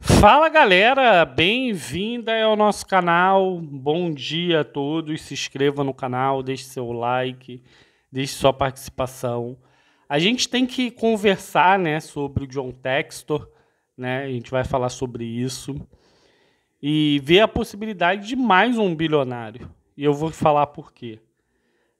Fala galera, bem-vinda ao nosso canal. Bom dia a todos. Se inscreva no canal, deixe seu like, deixe sua participação. A gente tem que conversar, né, sobre o John Textor, né? A gente vai falar sobre isso e ver a possibilidade de mais um bilionário. E eu vou falar por quê.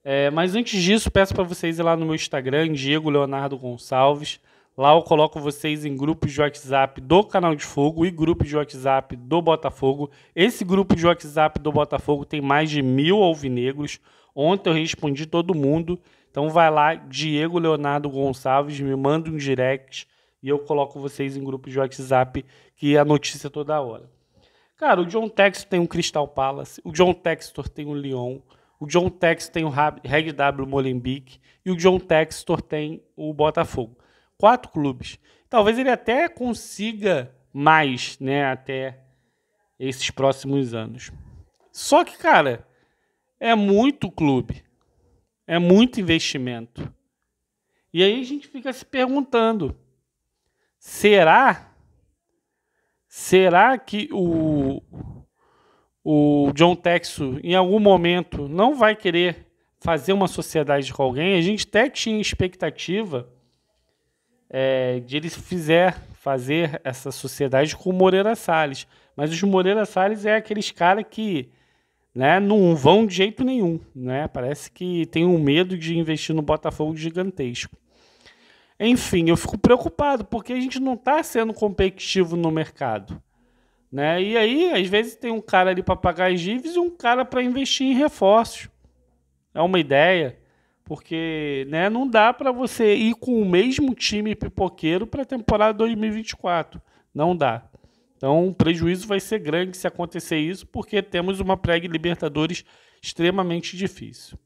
É, mas antes disso, peço para vocês ir lá no meu Instagram, Diego Leonardo Gonçalves. Lá eu coloco vocês em grupos de WhatsApp do Canal de Fogo e grupo de WhatsApp do Botafogo. Esse grupo de WhatsApp do Botafogo tem mais de mil alvinegros. Ontem eu respondi todo mundo. Então vai lá, Diego Leonardo Gonçalves, me manda um direct e eu coloco vocês em grupo de WhatsApp que é a notícia toda hora. Cara, o John Textor tem o um Crystal Palace, o John Textor tem o um Lyon, o John Textor tem o um Reg W Molenbeek e o John Textor tem o Botafogo quatro clubes. Talvez ele até consiga mais, né, até esses próximos anos. Só que, cara, é muito clube. É muito investimento. E aí a gente fica se perguntando: será será que o o John Texo em algum momento não vai querer fazer uma sociedade com alguém? A gente até tinha expectativa é, de ele fizer fazer essa sociedade com o Moreira Salles. Mas os Moreira Salles é aqueles caras que né, não vão de jeito nenhum. Né? Parece que tem um medo de investir no Botafogo gigantesco. Enfim, eu fico preocupado porque a gente não está sendo competitivo no mercado. Né? E aí, às vezes, tem um cara ali para pagar as dívidas e um cara para investir em reforços. É uma ideia. Porque né, não dá para você ir com o mesmo time pipoqueiro para a temporada 2024. Não dá. Então, o prejuízo vai ser grande se acontecer isso, porque temos uma pré-Libertadores extremamente difícil.